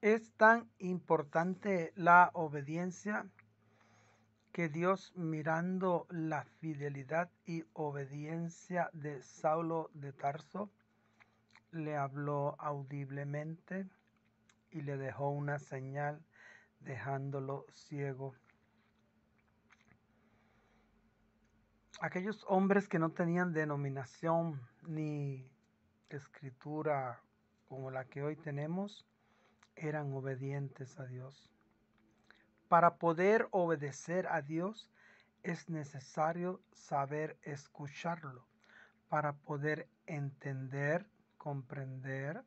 Es tan importante la obediencia que Dios mirando la fidelidad y obediencia de Saulo de Tarso, le habló audiblemente y le dejó una señal dejándolo ciego. Aquellos hombres que no tenían denominación ni escritura como la que hoy tenemos, eran obedientes a Dios. Para poder obedecer a Dios es necesario saber escucharlo, para poder entender, comprender,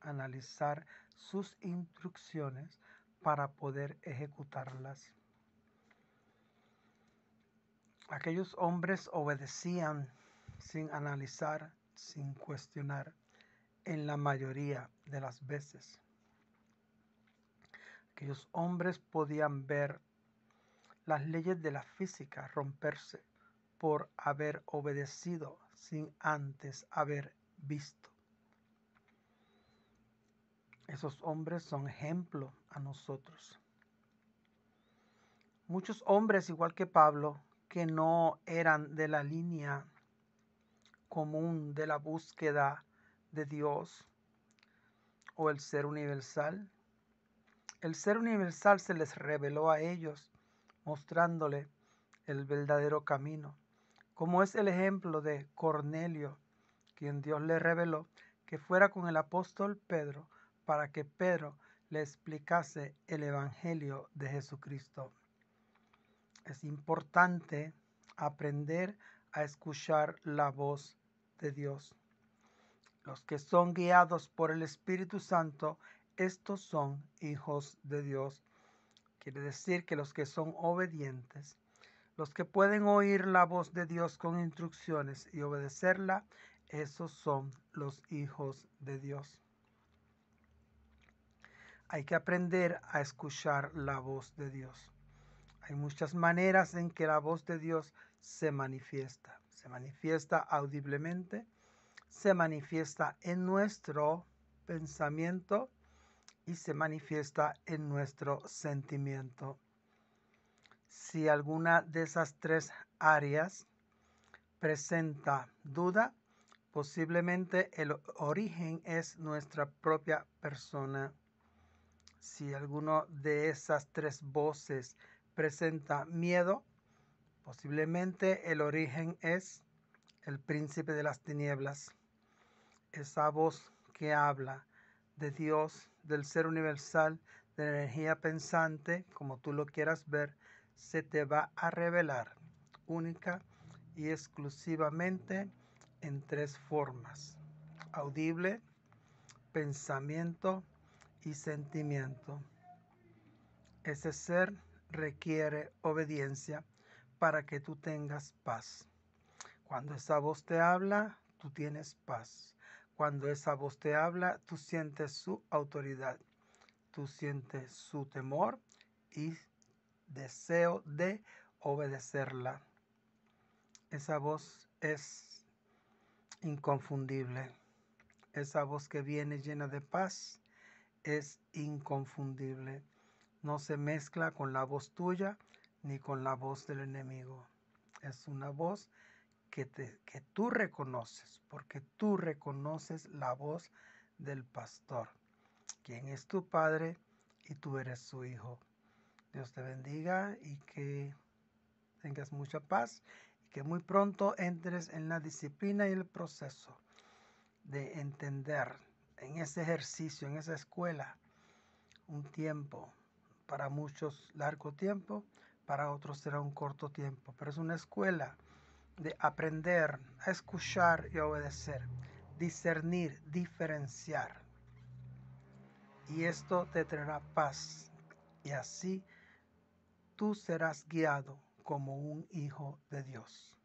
analizar sus instrucciones, para poder ejecutarlas. Aquellos hombres obedecían sin analizar, sin cuestionar, en la mayoría de las veces. Aquellos hombres podían ver las leyes de la física romperse por haber obedecido sin antes haber visto. Esos hombres son ejemplo a nosotros. Muchos hombres, igual que Pablo, que no eran de la línea común de la búsqueda de Dios o el ser universal, el ser universal se les reveló a ellos, mostrándole el verdadero camino, como es el ejemplo de Cornelio, quien Dios le reveló que fuera con el apóstol Pedro para que Pedro le explicase el Evangelio de Jesucristo. Es importante aprender a escuchar la voz de Dios. Los que son guiados por el Espíritu Santo estos son hijos de Dios. Quiere decir que los que son obedientes, los que pueden oír la voz de Dios con instrucciones y obedecerla, esos son los hijos de Dios. Hay que aprender a escuchar la voz de Dios. Hay muchas maneras en que la voz de Dios se manifiesta. Se manifiesta audiblemente, se manifiesta en nuestro pensamiento y se manifiesta en nuestro sentimiento. Si alguna de esas tres áreas presenta duda, posiblemente el origen es nuestra propia persona. Si alguna de esas tres voces presenta miedo, posiblemente el origen es el príncipe de las tinieblas. Esa voz que habla de Dios, del ser universal, de la energía pensante, como tú lo quieras ver, se te va a revelar única y exclusivamente en tres formas. Audible, pensamiento y sentimiento. Ese ser requiere obediencia para que tú tengas paz. Cuando esa voz te habla, tú tienes paz. Cuando esa voz te habla, tú sientes su autoridad, tú sientes su temor y deseo de obedecerla. Esa voz es inconfundible. Esa voz que viene llena de paz es inconfundible. No se mezcla con la voz tuya ni con la voz del enemigo. Es una voz que, tú reconoces, porque tú reconoces la voz del pastor, quien es tu padre y tú eres su hijo. Dios te bendiga y que tengas mucha paz y que muy pronto entres en la disciplina y el proceso de entender en ese ejercicio, en esa escuela, un tiempo, para muchos largo tiempo, para otros será un corto tiempo, pero es una escuela de aprender, a escuchar y obedecer, discernir, diferenciar. Y esto te traerá paz y así tú serás guiado como un hijo de Dios.